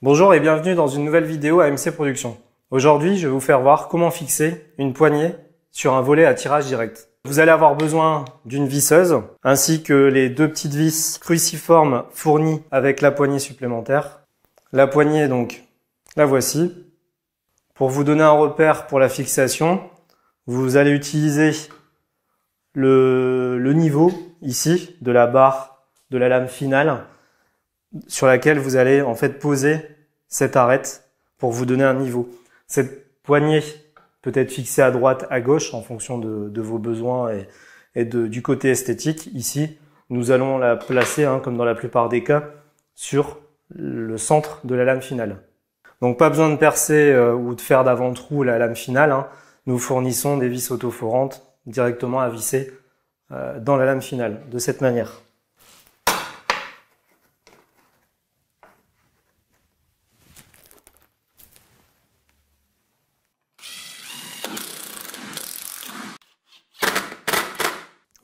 Bonjour et bienvenue dans une nouvelle vidéo à MC PRODUCTION Aujourd'hui, je vais vous faire voir comment fixer une poignée sur un volet à tirage direct. Vous allez avoir besoin d'une visseuse ainsi que les deux petites vis cruciformes fournies avec la poignée supplémentaire. La poignée donc, la voici. Pour vous donner un repère pour la fixation, vous allez utiliser le niveau ici de la barre de la lame finale sur laquelle vous allez en fait poser cette arête pour vous donner un niveau. Cette poignée peut être fixée à droite, à gauche en fonction de, vos besoins et, du côté esthétique. Ici, nous allons la placer, hein, comme dans la plupart des cas, sur le centre de la lame finale. Donc pas besoin de percer euh, ou de faire d'avant-trou la lame finale. Hein. Nous fournissons des vis autoforantes directement à visser euh, dans la lame finale, de cette manière.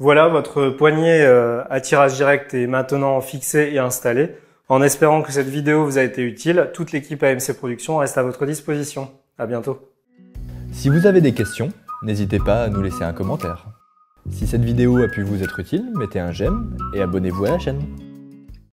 Voilà, votre poignée à euh, tirage direct est maintenant fixé et installé. En espérant que cette vidéo vous a été utile, toute l'équipe AMC Productions reste à votre disposition. À bientôt. Si vous avez des questions, n'hésitez pas à nous laisser un commentaire. Si cette vidéo a pu vous être utile, mettez un j'aime et abonnez-vous à la chaîne.